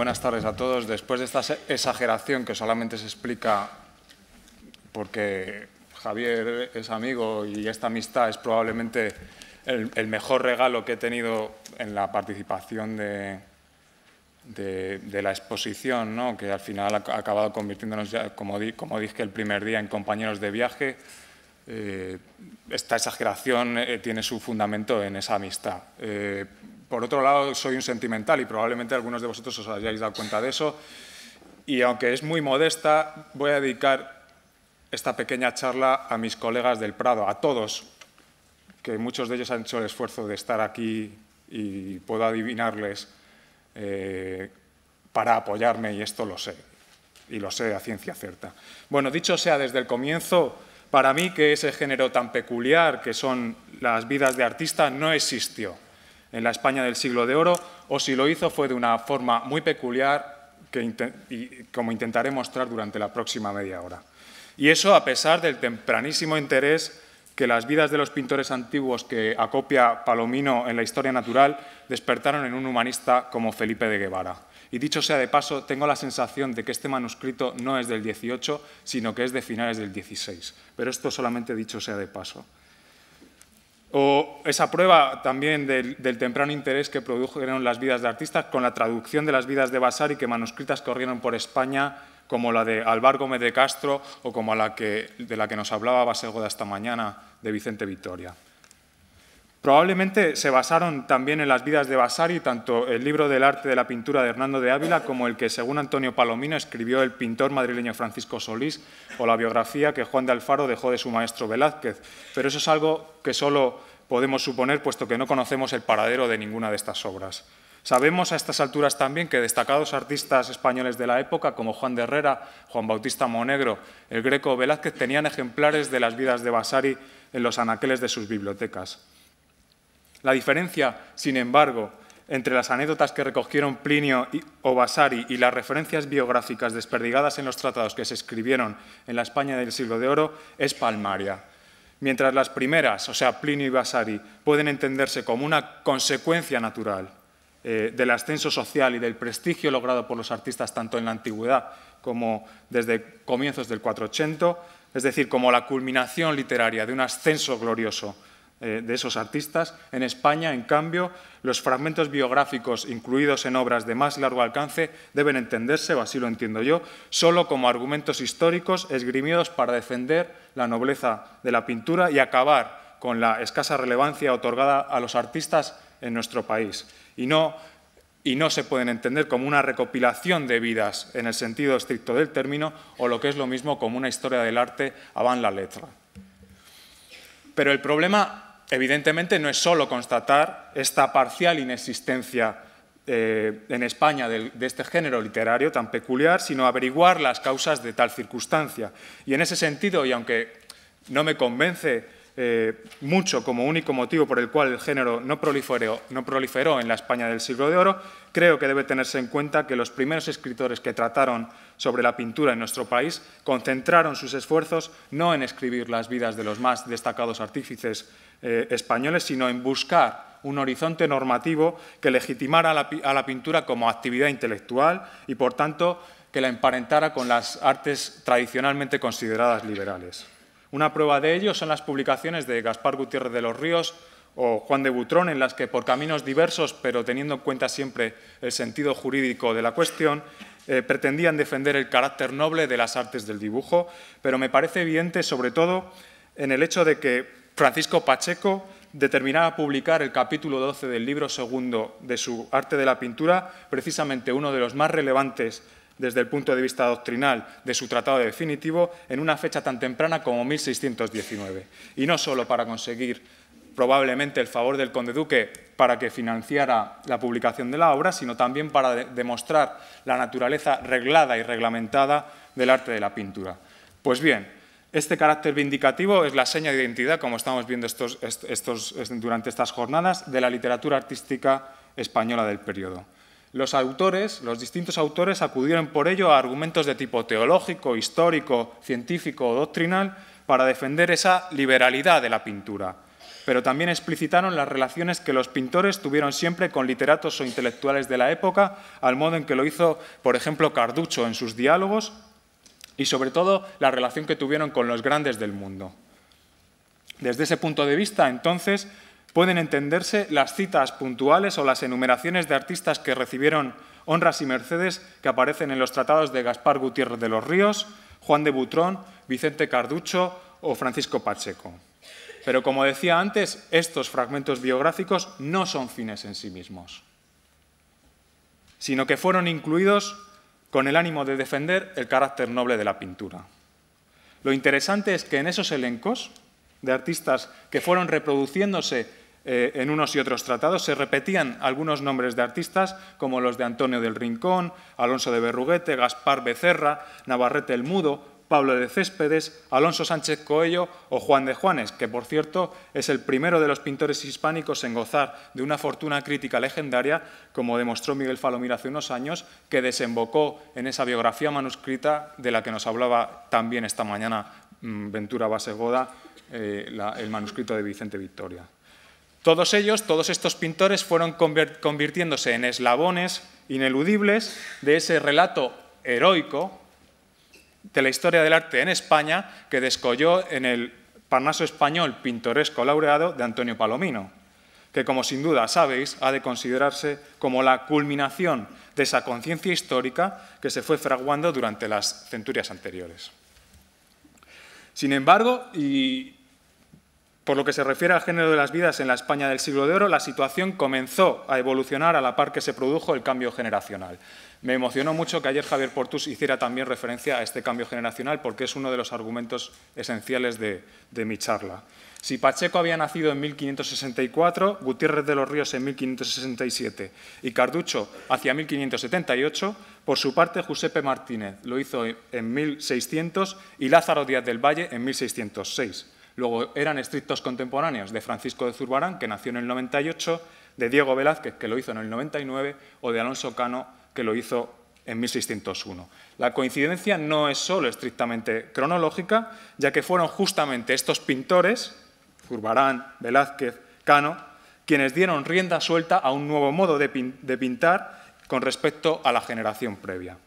buenas tardes a todos. Después de esta exageración que solamente se explica porque Javier es amigo y esta amistad es probablemente el, mejor regalo que he tenido en la participación de, la exposición, que al final ha acabado convirtiéndonos, como, dije el primer día, en compañeros de viaje. Eh, esta exageración eh, tiene su fundamento en esa amistad. Eh, por otro lado, soy un sentimental y probablemente algunos de vosotros os hayáis dado cuenta de eso. Y aunque es muy modesta, voy a dedicar esta pequeña charla a mis colegas del Prado, a todos, que muchos de ellos han hecho el esfuerzo de estar aquí y puedo adivinarles eh, para apoyarme y esto lo sé, y lo sé a ciencia cierta. Bueno, dicho sea desde el comienzo, para mí que ese género tan peculiar que son las vidas de artista no existió en la España del siglo de oro, o si lo hizo fue de una forma muy peculiar como intentaré mostrar durante la próxima media hora. Y eso a pesar del tempranísimo interés que las vidas de los pintores antiguos que acopia Palomino en la historia natural despertaron en un humanista como Felipe de Guevara. Y dicho sea de paso, tengo la sensación de que este manuscrito no es del 18, sino que es de finales del 16. Pero esto solamente dicho sea de paso. O esa prueba también del, temprano interés que produjeron las vidas de artistas con la traducción de las vidas de Basari que manuscritas corrieron por España, como la de Álvaro Gómez de Castro o como la que, de la que nos hablaba Basego de esta mañana, de Vicente Victoria. Probablemente se basaron también en las vidas de Vasari, tanto el libro del arte de la pintura de Hernando de Ávila como el que, según Antonio Palomino, escribió el pintor madrileño Francisco Solís o la biografía que Juan de Alfaro dejó de su maestro Velázquez. Pero eso es algo que solo podemos suponer, puesto que no conocemos el paradero de ninguna de estas obras. Sabemos a estas alturas también que destacados artistas españoles de la época, como Juan de Herrera, Juan Bautista Monegro, el Greco Velázquez, tenían ejemplares de las vidas de Vasari en los anaqueles de sus bibliotecas. La diferencia, sin embargo, entre las anécdotas que recogieron Plinio o Vasari y las referencias biográficas desperdigadas en los tratados que se escribieron en la España del siglo de oro es palmaria. Mientras las primeras, o sea, Plinio y Vasari, pueden entenderse como una consecuencia natural eh, del ascenso social y del prestigio logrado por los artistas tanto en la antigüedad como desde comienzos del 480, es decir, como la culminación literaria de un ascenso glorioso eh, de esos artistas. En España, en cambio, los fragmentos biográficos incluidos en obras de más largo alcance deben entenderse, o así lo entiendo yo, solo como argumentos históricos esgrimidos para defender la nobleza de la pintura y acabar con la escasa relevancia otorgada a los artistas en nuestro país. Y no y no se pueden entender como una recopilación de vidas en el sentido estricto del término o lo que es lo mismo como una historia del arte a van la letra. Pero el problema evidentemente no es solo constatar esta parcial inexistencia eh, en España de, este género literario tan peculiar, sino averiguar las causas de tal circunstancia. Y en ese sentido, y aunque no me convence eh, mucho como único motivo por el cual el género no proliferó, no proliferó en la España del siglo de oro, creo que debe tenerse en cuenta que los primeros escritores que trataron sobre la pintura en nuestro país concentraron sus esfuerzos no en escribir las vidas de los más destacados artífices eh, españoles, sino en buscar un horizonte normativo que legitimara a la, pintura como actividad intelectual y, por tanto, que la emparentara con las artes tradicionalmente consideradas liberales. Una prueba de ello son las publicaciones de Gaspar Gutiérrez de los Ríos o Juan de Butrón, en las que por caminos diversos, pero teniendo en cuenta siempre el sentido jurídico de la cuestión, eh, pretendían defender el carácter noble de las artes del dibujo, pero me parece evidente sobre todo en el hecho de que Francisco Pacheco determinaba publicar el capítulo 12 del libro segundo de su Arte de la Pintura, precisamente uno de los más relevantes desde el punto de vista doctrinal de su tratado definitivo, en una fecha tan temprana como 1619. Y no solo para conseguir probablemente el favor del conde duque para que financiara la publicación de la obra, sino también para demostrar la naturaleza reglada y reglamentada del arte de la pintura. Pues bien, este carácter vindicativo es la seña de identidad, como estamos viendo durante estas jornadas, de la literatura artística española del periodo. Los autores, los distintos autores, acudieron por ello a argumentos de tipo teológico, histórico, científico o doctrinal para defender esa liberalidad de la pintura, pero también explicitaron las relaciones que los pintores tuvieron siempre con literatos o intelectuales de la época, al modo en que lo hizo, por ejemplo, Carducho en sus diálogos y sobre todo la relación que tuvieron con los grandes del mundo. Desde ese punto de vista, entonces, pueden entenderse las citas puntuales o las enumeraciones de artistas que recibieron honras y mercedes que aparecen en los tratados de Gaspar Gutiérrez de los Ríos, Juan de Butrón, Vicente Carducho o Francisco Pacheco. Pero como decía antes, estos fragmentos biográficos no son fines en sí mismos, sino que fueron incluidos con el ánimo de defender el carácter noble de la pintura. Lo interesante es que en esos elencos de artistas que fueron reproduciéndose eh, en unos y otros tratados se repetían algunos nombres de artistas como los de Antonio del Rincón, Alonso de Berruguete, Gaspar Becerra, Navarrete el Mudo Pablo de Céspedes, Alonso Sánchez Coello o Juan de Juanes, que por cierto es el primero de los pintores hispánicos en gozar de una fortuna crítica legendaria, como demostró Miguel Falomir hace unos años, que desembocó en esa biografía manuscrita de la que nos hablaba también esta mañana mm, Ventura Basegoda, eh, el manuscrito de Vicente Victoria. Todos ellos, todos estos pintores, fueron convirtiéndose en eslabones ineludibles de ese relato heroico de la historia del arte en España que descolló en el Parnaso español pintoresco laureado de Antonio Palomino, que como sin duda sabéis ha de considerarse como la culminación de esa conciencia histórica que se fue fraguando durante las centurias anteriores. Sin embargo, y por lo que se refiere al género de las vidas en la España del siglo de oro, la situación comenzó a evolucionar a la par que se produjo el cambio generacional. Me emocionó mucho que ayer Javier Portus hiciera también referencia a este cambio generacional porque es uno de los argumentos esenciales de, mi charla. Si Pacheco había nacido en 1564, Gutiérrez de los Ríos en 1567 y Carducho hacia 1578, por su parte Giuseppe Martínez lo hizo en 1600 y Lázaro Díaz del Valle en 1606. Luego eran estrictos contemporáneos de Francisco de Zurbarán, que nació en el 98, de Diego Velázquez, que lo hizo en el 99, o de Alonso Cano, que lo hizo en 1601. La coincidencia no es solo estrictamente cronológica, ya que fueron justamente estos pintores, Zurbarán, Velázquez, Cano, quienes dieron rienda suelta a un nuevo modo de, pintar con respecto a la generación previa.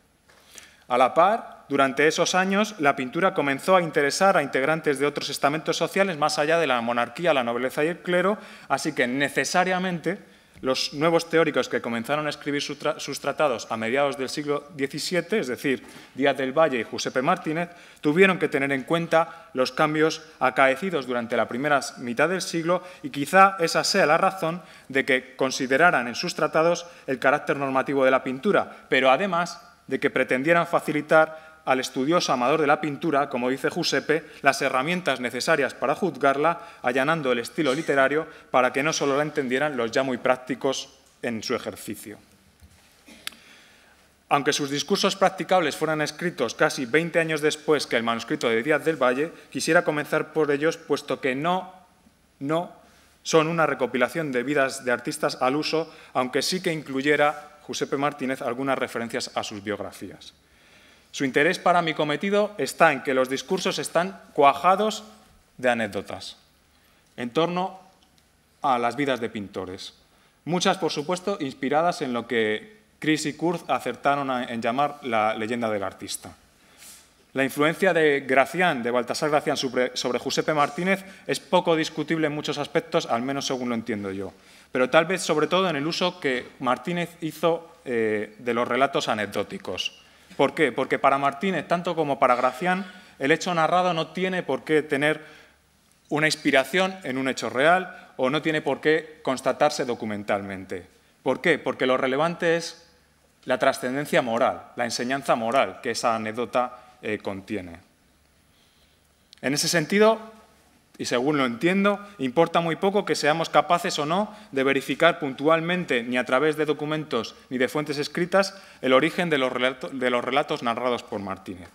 A la par, durante esos años, la pintura comenzó a interesar a integrantes de otros estamentos sociales más allá de la monarquía, la nobleza y el clero, así que necesariamente los nuevos teóricos que comenzaron a escribir sus tratados a mediados del siglo XVII, es decir, Díaz del Valle y Giuseppe Martínez, tuvieron que tener en cuenta los cambios acaecidos durante la primera mitad del siglo y quizá esa sea la razón de que consideraran en sus tratados el carácter normativo de la pintura, pero además de que pretendieran facilitar al estudioso amador de la pintura, como dice Giuseppe, las herramientas necesarias para juzgarla, allanando el estilo literario para que no solo la entendieran los ya muy prácticos en su ejercicio. Aunque sus discursos practicables fueran escritos casi 20 años después que el manuscrito de Díaz del Valle, quisiera comenzar por ellos, puesto que no, no son una recopilación de vidas de artistas al uso, aunque sí que incluyera Giuseppe Martínez algunas referencias a sus biografías. Su interés para mi cometido está en que los discursos están cuajados de anécdotas en torno a las vidas de pintores. Muchas, por supuesto, inspiradas en lo que Chris y Kurz acertaron en llamar la leyenda del artista. La influencia de Gracián, de Baltasar Gracián sobre, sobre Martínez es poco discutible en muchos aspectos, al menos según lo entiendo yo pero tal vez sobre todo en el uso que Martínez hizo eh, de los relatos anecdóticos. ¿Por qué? Porque para Martínez, tanto como para Gracián, el hecho narrado no tiene por qué tener una inspiración en un hecho real o no tiene por qué constatarse documentalmente. ¿Por qué? Porque lo relevante es la trascendencia moral, la enseñanza moral que esa anécdota eh, contiene. En ese sentido, y según lo entiendo, importa muy poco que seamos capaces o no de verificar puntualmente, ni a través de documentos ni de fuentes escritas, el origen de los, relatos narrados por Martínez.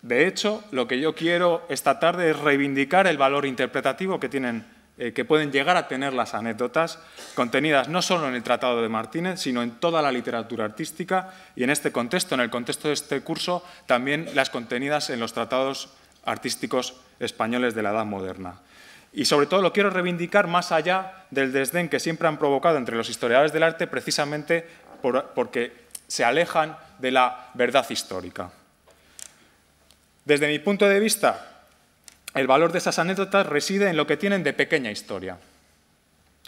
De hecho, lo que yo quiero esta tarde es reivindicar el valor interpretativo que, tienen, eh, que pueden llegar a tener las anécdotas contenidas no solo en el Tratado de Martínez, sino en toda la literatura artística y en este contexto, en el contexto de este curso, también las contenidas en los tratados artísticos españoles de la Edad Moderna. Y sobre todo lo quiero reivindicar más allá del desdén que siempre han provocado entre los historiadores del arte precisamente porque se alejan de la verdad histórica. Desde mi punto de vista, el valor de esas anécdotas reside en lo que tienen de pequeña historia.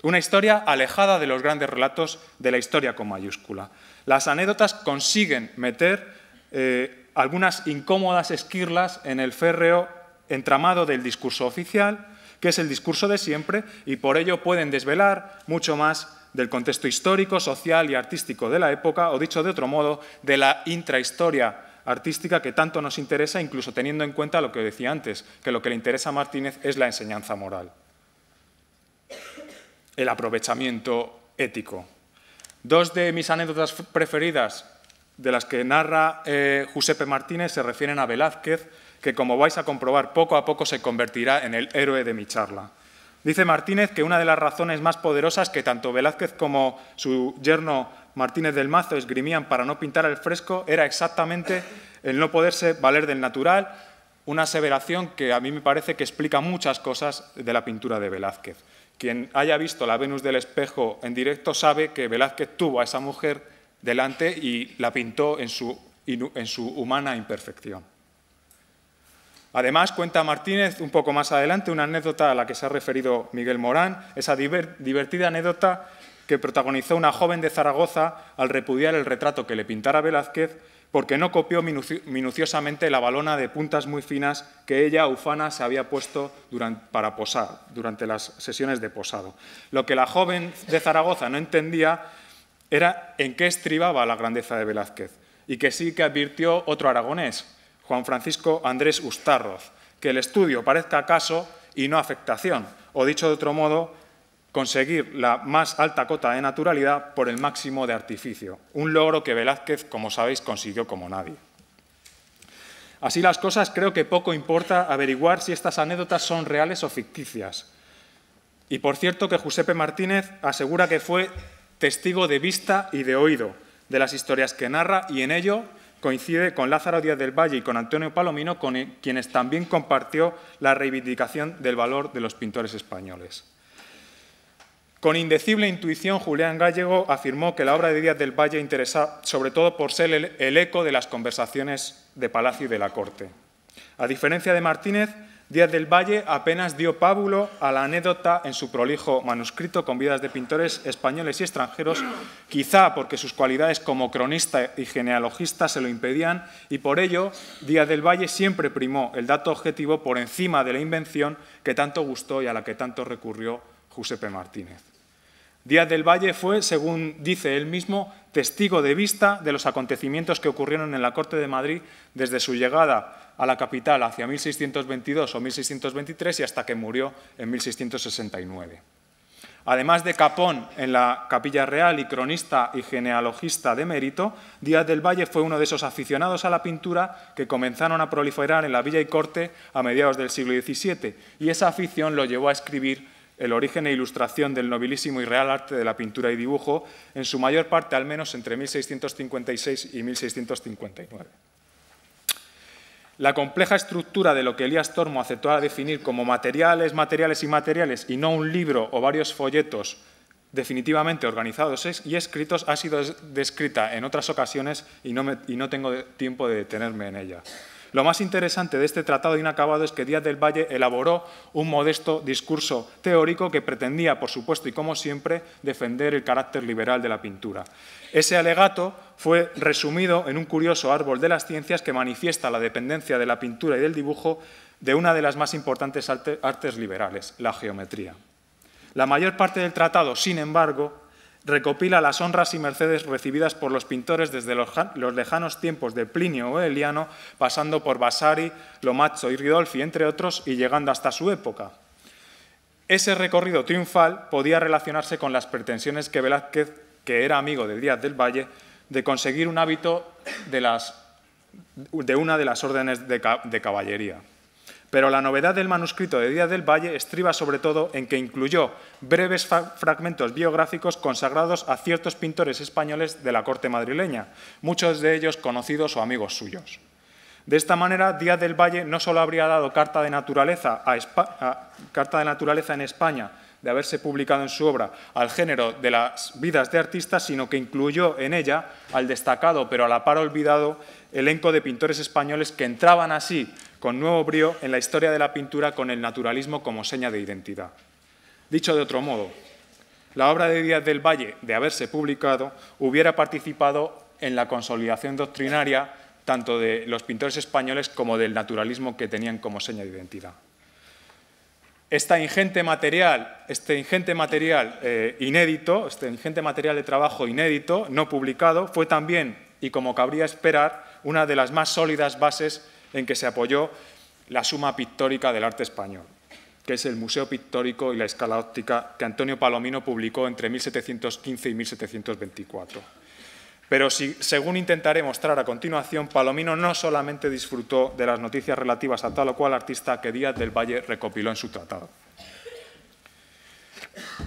Una historia alejada de los grandes relatos de la historia con mayúscula. Las anécdotas consiguen meter eh, algunas incómodas esquirlas en el férreo entramado del discurso oficial, que es el discurso de siempre, y por ello pueden desvelar mucho más del contexto histórico, social y artístico de la época, o dicho de otro modo, de la intrahistoria artística que tanto nos interesa, incluso teniendo en cuenta lo que decía antes, que lo que le interesa a Martínez es la enseñanza moral, el aprovechamiento ético. Dos de mis anécdotas preferidas de las que narra eh, Giuseppe Martínez se refieren a Velázquez, que como vais a comprobar poco a poco se convertirá en el héroe de mi charla. Dice Martínez que una de las razones más poderosas que tanto Velázquez como su yerno Martínez del Mazo esgrimían para no pintar al fresco era exactamente el no poderse valer del natural, una aseveración que a mí me parece que explica muchas cosas de la pintura de Velázquez. Quien haya visto la Venus del espejo en directo sabe que Velázquez tuvo a esa mujer delante y la pintó en su, en su humana imperfección. Además, cuenta Martínez un poco más adelante una anécdota a la que se ha referido Miguel Morán, esa divertida anécdota que protagonizó una joven de Zaragoza al repudiar el retrato que le pintara Velázquez porque no copió minuciosamente la balona de puntas muy finas que ella, ufana, se había puesto para posar durante las sesiones de posado. Lo que la joven de Zaragoza no entendía era en qué estribaba la grandeza de Velázquez y que sí que advirtió otro aragonés, Juan Francisco Andrés Ustarroz, que el estudio parezca acaso y no afectación, o dicho de otro modo, conseguir la más alta cota de naturalidad por el máximo de artificio, un logro que Velázquez, como sabéis, consiguió como nadie. Así las cosas, creo que poco importa averiguar si estas anécdotas son reales o ficticias. Y por cierto que Giuseppe Martínez asegura que fue testigo de vista y de oído de las historias que narra y en ello coincide con Lázaro Díaz del Valle y con Antonio Palomino, con e, quienes también compartió la reivindicación del valor de los pintores españoles. Con indecible intuición, Julián Gallego afirmó que la obra de Díaz del Valle interesa sobre todo por ser el eco de las conversaciones de Palacio y de la Corte. A diferencia de Martínez, Díaz del Valle apenas dio pábulo a la anécdota en su prolijo manuscrito con vidas de pintores españoles y extranjeros, quizá porque sus cualidades como cronista y genealogista se lo impedían, y por ello Díaz del Valle siempre primó el dato objetivo por encima de la invención que tanto gustó y a la que tanto recurrió Giuseppe Martínez. Díaz del Valle fue, según dice él mismo, testigo de vista de los acontecimientos que ocurrieron en la Corte de Madrid desde su llegada a la capital hacia 1622 o 1623 y hasta que murió en 1669. Además de capón en la Capilla Real y cronista y genealogista de mérito, Díaz del Valle fue uno de esos aficionados a la pintura que comenzaron a proliferar en la villa y corte a mediados del siglo XVII, y esa afición lo llevó a escribir el origen e ilustración del nobilísimo y real arte de la pintura y dibujo, en su mayor parte al menos entre 1656 y 1659. La compleja estructura de lo que Elías Tormo aceptó a definir como materiales, materiales y materiales, y no un libro o varios folletos definitivamente organizados y escritos, ha sido descrita en otras ocasiones y no, y no tengo tiempo de detenerme en ella. Lo más interesante de este tratado inacabado es que Díaz del Valle elaboró un modesto discurso teórico que pretendía, por supuesto y como siempre, defender el carácter liberal de la pintura. Ese alegato fue resumido en un curioso árbol de las ciencias que manifiesta la dependencia de la pintura y del dibujo de una de las más importantes artes liberales, la geometría. La mayor parte del tratado, sin embargo, recopila las honras y mercedes recibidas por los pintores desde los, lejanos tiempos de Plinio o Eliano, pasando por Vasari, Lomazzo y Ridolfi, entre otros, y llegando hasta su época. Ese recorrido triunfal podía relacionarse con las pretensiones que Velázquez, que era amigo de Díaz del Valle, de conseguir un hábito de, una de las órdenes de caballería. Pero la novedad del manuscrito de Díaz del Valle estriba sobre todo en que incluyó breves fragmentos biográficos consagrados a ciertos pintores españoles de la corte madrileña, muchos de ellos conocidos o amigos suyos. De esta manera, Díaz del Valle no solo habría dado carta de naturaleza, carta de naturaleza en España de haberse publicado en su obra al género de las vidas de artistas, sino que incluyó en ella al destacado pero a la par olvidado elenco de pintores españoles que entraban así con nuevo brío en la historia de la pintura con el naturalismo como seña de identidad. Dicho de otro modo, la obra de Díaz del Valle, de haberse publicado, hubiera participado en la consolidación doctrinaria tanto de los pintores españoles como del naturalismo que tenían como seña de identidad. Este ingente material, este ingente material eh, inédito, este ingente material de trabajo inédito, no publicado, fue también, y como cabría esperar, una de las más sólidas bases en que se apoyó la suma pictórica del arte español, que es el Museo Pictórico y la Escala Óptica que Antonio Palomino publicó entre 1715 y 1724. Pero según intentaré mostrar a continuación, Palomino no solamente disfrutó de las noticias relativas a tal o cual artista que Díaz del Valle recopiló en su tratado.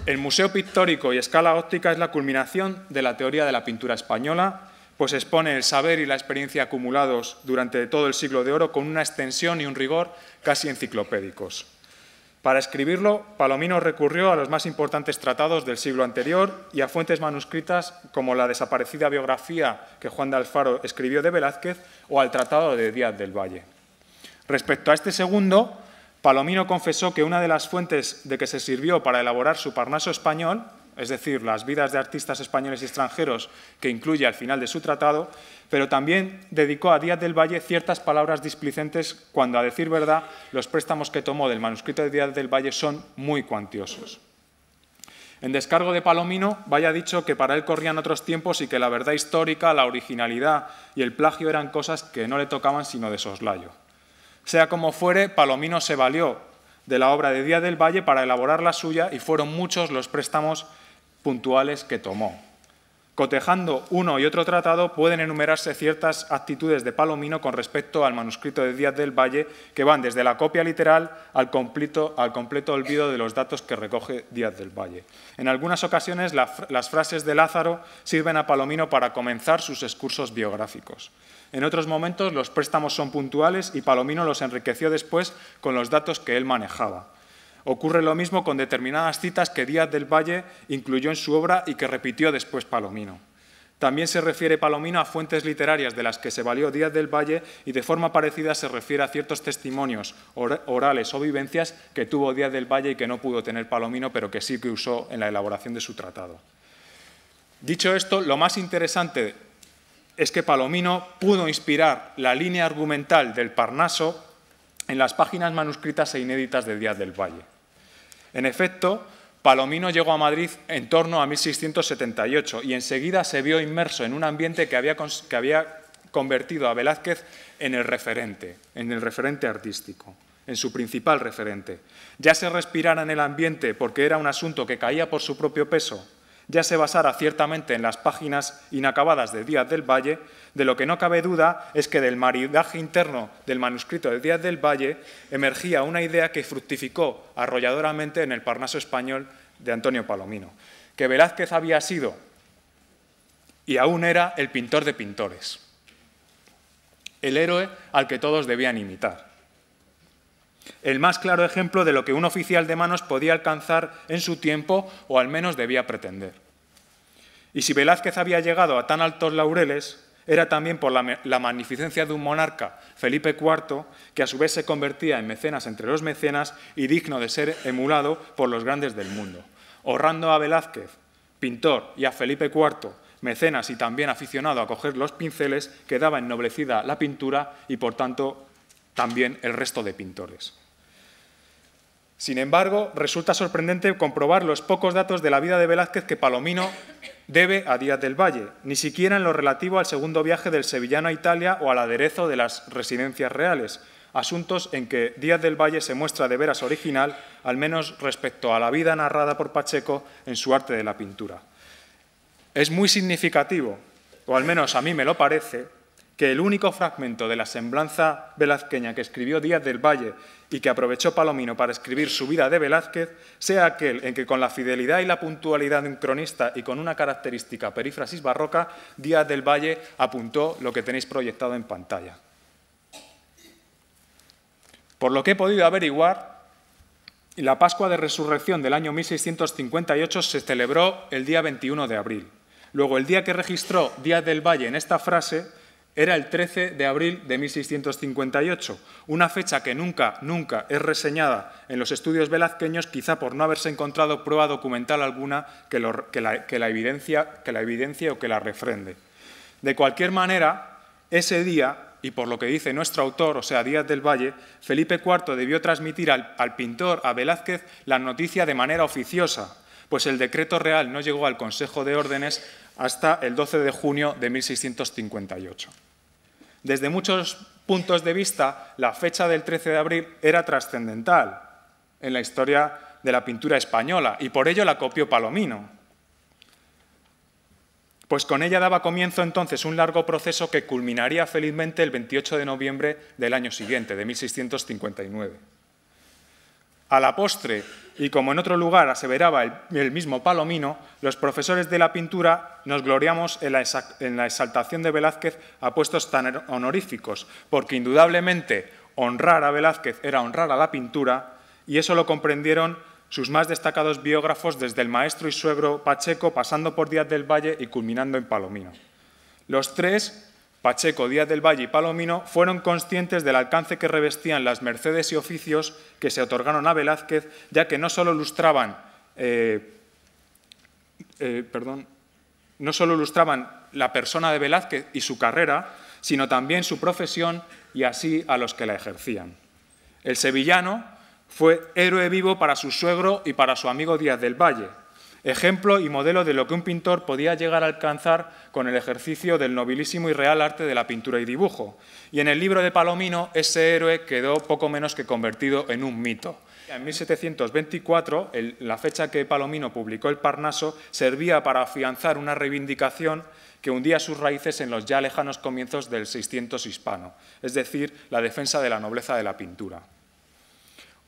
El Museo Pictórico y Escala Óptica es la culminación de la teoría de la pintura española pues expone el saber y la experiencia acumulados durante todo el siglo de oro con una extensión y un rigor casi enciclopédicos. Para escribirlo, Palomino recurrió a los más importantes tratados del siglo anterior y a fuentes manuscritas como la desaparecida biografía que Juan de Alfaro escribió de Velázquez o al Tratado de Díaz del Valle. Respecto a este segundo, Palomino confesó que una de las fuentes de que se sirvió para elaborar su Parnaso español es decir, las vidas de artistas españoles y extranjeros que incluye al final de su tratado, pero también dedicó a Díaz del Valle ciertas palabras displicentes cuando, a decir verdad, los préstamos que tomó del manuscrito de Díaz del Valle son muy cuantiosos. En descargo de Palomino, vaya dicho que para él corrían otros tiempos y que la verdad histórica, la originalidad y el plagio eran cosas que no le tocaban sino de soslayo. Sea como fuere, Palomino se valió de la obra de Díaz del Valle para elaborar la suya y fueron muchos los préstamos puntuales que tomó. Cotejando uno y otro tratado pueden enumerarse ciertas actitudes de Palomino con respecto al manuscrito de Díaz del Valle que van desde la copia literal al completo, olvido de los datos que recoge Díaz del Valle. En algunas ocasiones las frases de Lázaro sirven a Palomino para comenzar sus excursos biográficos. En otros momentos los préstamos son puntuales y Palomino los enriqueció después con los datos que él manejaba. Ocurre lo mismo con determinadas citas que Díaz del Valle incluyó en su obra y que repitió después Palomino. También se refiere Palomino a fuentes literarias de las que se valió Díaz del Valle y de forma parecida se refiere a ciertos testimonios orales o vivencias que tuvo Díaz del Valle y que no pudo tener Palomino, pero que sí que usó en la elaboración de su tratado. Dicho esto, lo más interesante es que Palomino pudo inspirar la línea argumental del Parnaso en las páginas manuscritas e inéditas de Díaz del Valle. En efecto, Palomino llegó a Madrid en torno a 1678 y enseguida se vio inmerso en un ambiente que había, convertido a Velázquez en el referente, en el referente artístico, en su principal referente. Ya se respirara en el ambiente porque era un asunto que caía por su propio peso, ya se basara ciertamente en las páginas inacabadas de Díaz del Valle, de lo que no cabe duda es que del maridaje interno del manuscrito de Díaz del Valle emergía una idea que fructificó arrolladoramente en el Parnaso español de Antonio Palomino, que Velázquez había sido y aún era el pintor de pintores, el héroe al que todos debían imitar. El más claro ejemplo de lo que un oficial de manos podía alcanzar en su tiempo o al menos debía pretender. Y si Velázquez había llegado a tan altos laureles, era también por la, magnificencia de un monarca, Felipe IV, que a su vez se convertía en mecenas entre los mecenas y digno de ser emulado por los grandes del mundo. Horrando a Velázquez, pintor, y a Felipe IV, mecenas y también aficionado a coger los pinceles, quedaba ennoblecida la pintura y, por tanto, también el resto de pintores. Sin embargo, resulta sorprendente comprobar los pocos datos de la vida de Velázquez que Palomino debe a Díaz del Valle, ni siquiera en lo relativo al segundo viaje del sevillano a Italia o al aderezo de las residencias reales, asuntos en que Díaz del Valle se muestra de veras original, al menos respecto a la vida narrada por Pacheco en su arte de la pintura. Es muy significativo, o al menos a mí me lo parece, que el único fragmento de la semblanza velazqueña que escribió Díaz del Valle y que aprovechó Palomino para escribir su vida de Velázquez sea aquel en que con la fidelidad y la puntualidad de un cronista y con una característica perífrasis barroca, Díaz del Valle apuntó lo que tenéis proyectado en pantalla. Por lo que he podido averiguar, la Pascua de Resurrección del año 1658 se celebró el día 21 de abril. Luego, el día que registró Díaz del Valle en esta frase era el 13 de abril de 1658, una fecha que nunca, nunca es reseñada en los estudios velazqueños, quizá por no haberse encontrado prueba documental alguna que, la, evidencia, evidencie o que la refrende. De cualquier manera, ese día, y por lo que dice nuestro autor, o sea, Díaz del Valle, Felipe IV debió transmitir al pintor, a Velázquez, la noticia de manera oficiosa, pues el decreto real no llegó al Consejo de Órdenes hasta el 12 de junio de 1658. Desde muchos puntos de vista, la fecha del 13 de abril era trascendental en la historia de la pintura española y por ello la copió Palomino. Pues con ella daba comienzo entonces un largo proceso que culminaría felizmente el 28 de noviembre del año siguiente, de 1659. A la postre, y como en otro lugar aseveraba el, mismo Palomino, los profesores de la pintura nos gloriamos en la, exaltación de Velázquez a puestos tan honoríficos, porque indudablemente honrar a Velázquez era honrar a la pintura, y eso lo comprendieron sus más destacados biógrafos desde el maestro y suegro Pacheco, pasando por Díaz del Valle y culminando en Palomino. Los tres Pacheco, Díaz del Valle y Palomino fueron conscientes del alcance que revestían las mercedes y oficios que se otorgaron a Velázquez, ya que no solo eh, eh, no ilustraban la persona de Velázquez y su carrera, sino también su profesión y así a los que la ejercían. El sevillano fue héroe vivo para su suegro y para su amigo Díaz del Valle, ejemplo y modelo de lo que un pintor podía llegar a alcanzar con el ejercicio del nobilísimo y real arte de la pintura y dibujo. Y en el libro de Palomino, ese héroe quedó poco menos que convertido en un mito. En 1724, la fecha que Palomino publicó el Parnaso servía para afianzar una reivindicación que hundía sus raíces en los ya lejanos comienzos del 600 hispano, es decir, la defensa de la nobleza de la pintura.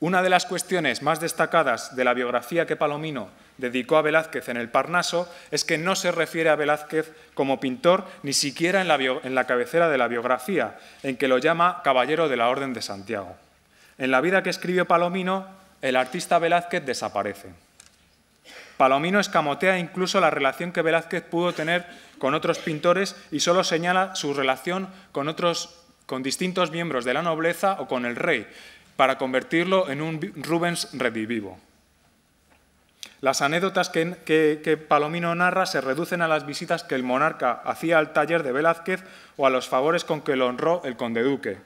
Una de las cuestiones más destacadas de la biografía que Palomino dedicó a Velázquez en el Parnaso es que no se refiere a Velázquez como pintor ni siquiera en la, cabecera de la biografía, en que lo llama Caballero de la Orden de Santiago. En la vida que escribió Palomino, el artista Velázquez desaparece. Palomino escamotea incluso la relación que Velázquez pudo tener con otros pintores y solo señala su relación con distintos miembros de la nobleza o con el rey, para convertirlo en un Rubens revivivo. Las anécdotas que, que, Palomino narra se reducen a las visitas que el monarca hacía al taller de Velázquez o a los favores con que lo honró el conde duque.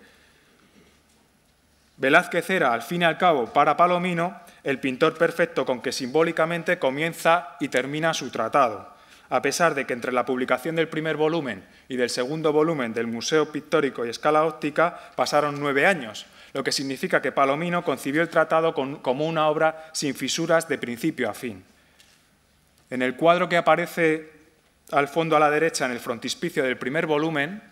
Velázquez era, al fin y al cabo, para Palomino, el pintor perfecto con que simbólicamente comienza y termina su tratado, a pesar de que entre la publicación del primer volumen y del segundo volumen del Museo Pictórico y Escala Óptica pasaron nueve años, lo que significa que Palomino concibió el tratado como una obra sin fisuras de principio a fin. En el cuadro que aparece al fondo a la derecha, en el frontispicio del primer volumen,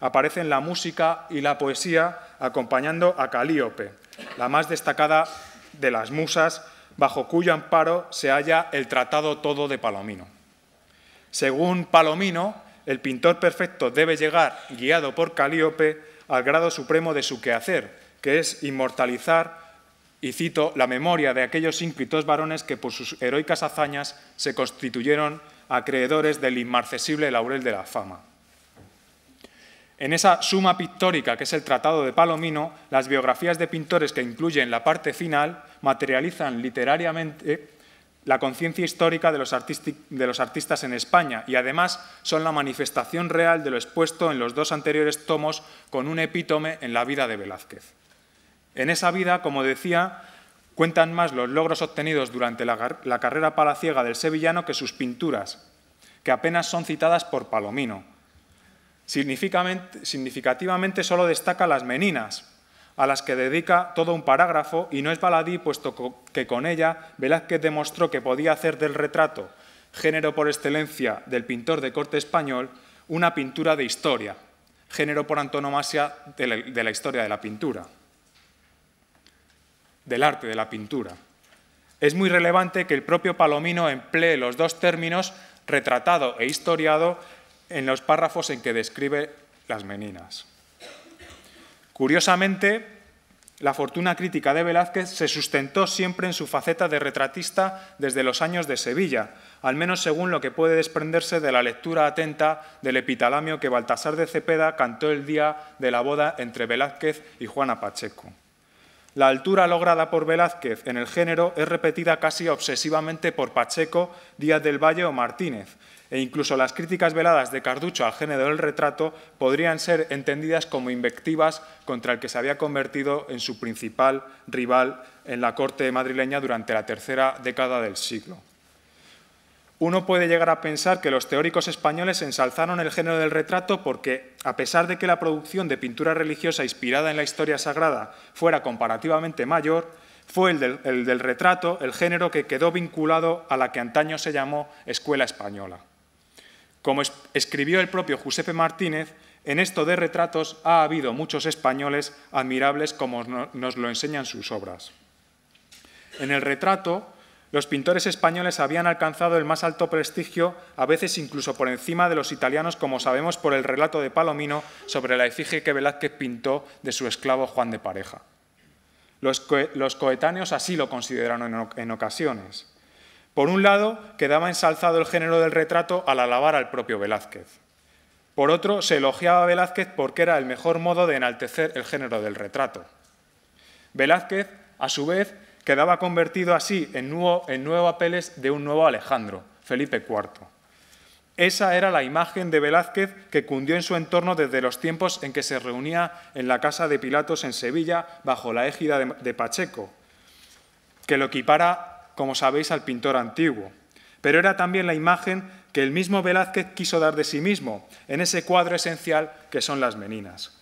aparecen la música y la poesía acompañando a Calíope, la más destacada de las musas, bajo cuyo amparo se halla el tratado todo de Palomino. Según Palomino, el pintor perfecto debe llegar, guiado por Calíope, al grado supremo de su quehacer, que es inmortalizar, y cito, la memoria de aquellos ínclitos varones que por sus heroicas hazañas se constituyeron acreedores del inmarcesible laurel de la fama. En esa suma pictórica que es el Tratado de Palomino, las biografías de pintores que incluyen la parte final materializan literariamente la conciencia histórica de los, de los, artistas en España y además son la manifestación real de lo expuesto en los dos anteriores tomos con un epítome en la vida de Velázquez. En esa vida, como decía, cuentan más los logros obtenidos durante la, carrera palaciega del sevillano que sus pinturas, que apenas son citadas por Palomino. Significativamente solo destaca las meninas, a las que dedica todo un parágrafo y no es baladí, puesto que con ella Velázquez demostró que podía hacer del retrato, género por excelencia del pintor de corte español, una pintura de historia, género por antonomasia de la historia de la pintura del arte, de la pintura. Es muy relevante que el propio Palomino emplee los dos términos retratado e historiado en los párrafos en que describe las meninas. Curiosamente, la fortuna crítica de Velázquez se sustentó siempre en su faceta de retratista desde los años de Sevilla, al menos según lo que puede desprenderse de la lectura atenta del epitalamio que Baltasar de Cepeda cantó el día de la boda entre Velázquez y Juana Pacheco. La altura lograda por Velázquez en el género es repetida casi obsesivamente por Pacheco, Díaz del Valle o Martínez, e incluso las críticas veladas de Carducho al género del retrato podrían ser entendidas como invectivas contra el que se había convertido en su principal rival en la corte madrileña durante la tercera década del siglo. Uno puede llegar a pensar que los teóricos españoles ensalzaron el género del retrato porque, a pesar de que la producción de pintura religiosa inspirada en la historia sagrada fuera comparativamente mayor, fue el del, retrato el género que quedó vinculado a la que antaño se llamó Escuela Española. Como escribió el propio Giuseppe Martínez, en esto de retratos ha habido muchos españoles admirables como nos lo enseñan sus obras. En el retrato, los pintores españoles habían alcanzado el más alto prestigio, a veces incluso por encima de los italianos, como sabemos por el relato de Palomino sobre la efigie que Velázquez pintó de su esclavo Juan de Pareja. Los, coetáneos así lo consideraron en, ocasiones. Por un lado, quedaba ensalzado el género del retrato al alabar al propio Velázquez. Por otro, se elogiaba a Velázquez porque era el mejor modo de enaltecer el género del retrato. Velázquez, a su vez, quedaba convertido así en nuevo, Apeles de un nuevo Alejandro, Felipe IV. Esa era la imagen de Velázquez que cundió en su entorno desde los tiempos en que se reunía en la casa de Pilatos en Sevilla bajo la égida de Pacheco, que lo equipara, como sabéis, al pintor antiguo. Pero era también la imagen que el mismo Velázquez quiso dar de sí mismo en ese cuadro esencial que son las meninas.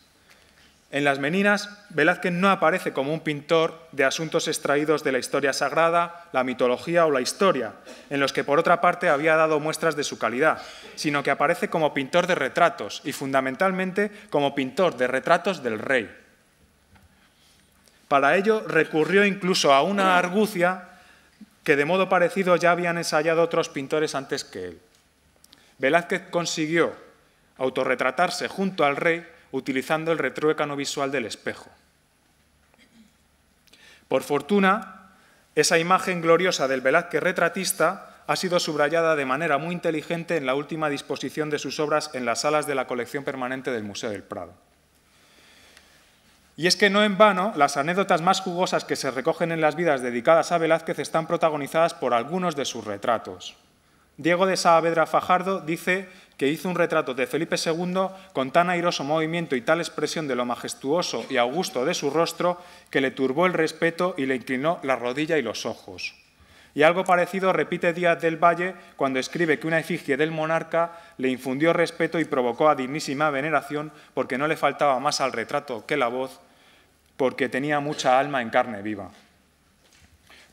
En Las Meninas, Velázquez no aparece como un pintor de asuntos extraídos de la historia sagrada, la mitología o la historia, en los que por otra parte había dado muestras de su calidad, sino que aparece como pintor de retratos y fundamentalmente como pintor de retratos del rey. Para ello recurrió incluso a una argucia que de modo parecido ya habían ensayado otros pintores antes que él. Velázquez consiguió autorretratarse junto al rey utilizando el retruécano visual del espejo. Por fortuna, esa imagen gloriosa del Velázquez retratista ha sido subrayada de manera muy inteligente en la última disposición de sus obras en las salas de la colección permanente del Museo del Prado. Y es que no en vano, las anécdotas más jugosas que se recogen en las vidas dedicadas a Velázquez están protagonizadas por algunos de sus retratos. Diego de Saavedra Fajardo dice que hizo un retrato de Felipe II con tan airoso movimiento y tal expresión de lo majestuoso y augusto de su rostro que le turbó el respeto y le inclinó la rodilla y los ojos. Y algo parecido repite Díaz del Valle cuando escribe que una efigie del monarca le infundió respeto y provocó a dignísima veneración porque no le faltaba más al retrato que la voz, porque tenía mucha alma en carne viva.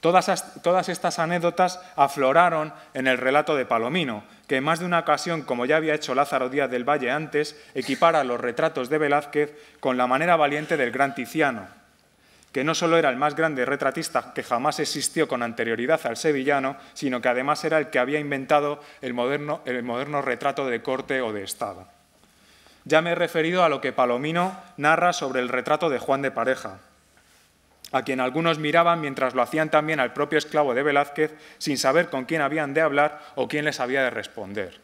Todas, estas anécdotas afloraron en el relato de Palomino, que en más de una ocasión, como ya había hecho Lázaro Díaz del Valle antes, equipara los retratos de Velázquez con la manera valiente del gran Tiziano, que no solo era el más grande retratista que jamás existió con anterioridad al sevillano, sino que además era el que había inventado el moderno, el moderno retrato de corte o de Estado. Ya me he referido a lo que Palomino narra sobre el retrato de Juan de Pareja a quien algunos miraban mientras lo hacían también al propio esclavo de Velázquez, sin saber con quién habían de hablar o quién les había de responder.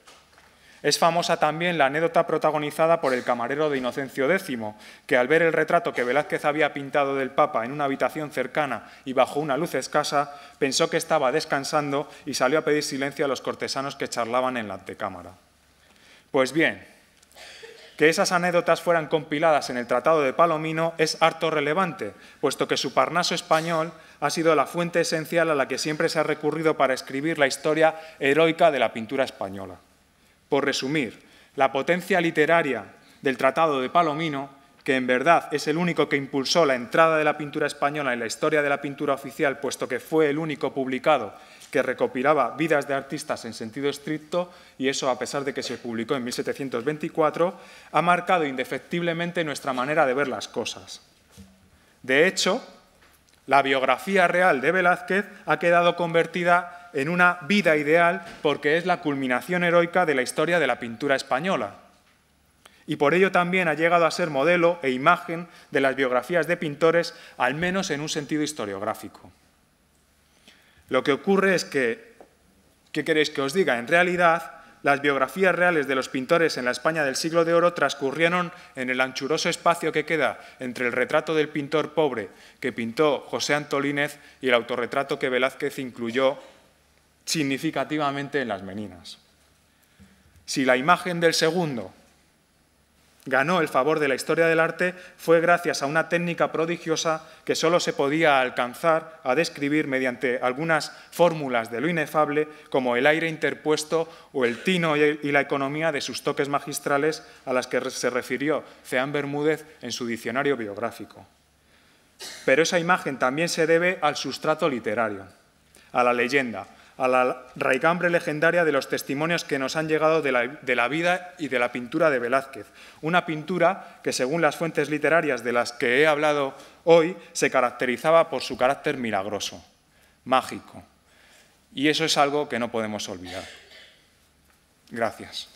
Es famosa también la anécdota protagonizada por el camarero de Inocencio X, que al ver el retrato que Velázquez había pintado del Papa en una habitación cercana y bajo una luz escasa, pensó que estaba descansando y salió a pedir silencio a los cortesanos que charlaban en la antecámara. Pues bien, que esas anécdotas fueran compiladas en el Tratado de Palomino es harto relevante, puesto que su Parnaso español ha sido la fuente esencial a la que siempre se ha recurrido para escribir la historia heroica de la pintura española. Por resumir, la potencia literaria del Tratado de Palomino, que en verdad es el único que impulsó la entrada de la pintura española en la historia de la pintura oficial, puesto que fue el único publicado que recopilaba vidas de artistas en sentido estricto, y eso, a pesar de que se publicó en 1724, ha marcado indefectiblemente nuestra manera de ver las cosas. De hecho, la biografía real de Velázquez ha quedado convertida en una vida ideal porque es la culminación heroica de la historia de la pintura española. Y por ello también ha llegado a ser modelo e imagen de las biografías de pintores, al menos en un sentido historiográfico. Lo que ocurre es que, ¿qué queréis que os diga? En realidad, las biografías reales de los pintores en la España del siglo de oro transcurrieron en el anchuroso espacio que queda entre el retrato del pintor pobre que pintó José Antolínez y el autorretrato que Velázquez incluyó significativamente en las meninas. Si la imagen del segundo ganó el favor de la historia del arte fue gracias a una técnica prodigiosa que solo se podía alcanzar a describir mediante algunas fórmulas de lo inefable, como el aire interpuesto o el tino y la economía de sus toques magistrales a las que se refirió Cean Bermúdez en su diccionario biográfico. Pero esa imagen también se debe al sustrato literario, a la leyenda, a la raicambre legendaria de los testimonios que nos han llegado de la, de la, vida y de la pintura de Velázquez. Una pintura que, según las fuentes literarias de las que he hablado hoy, se caracterizaba por su carácter milagroso, mágico. Y eso es algo que no podemos olvidar. Gracias.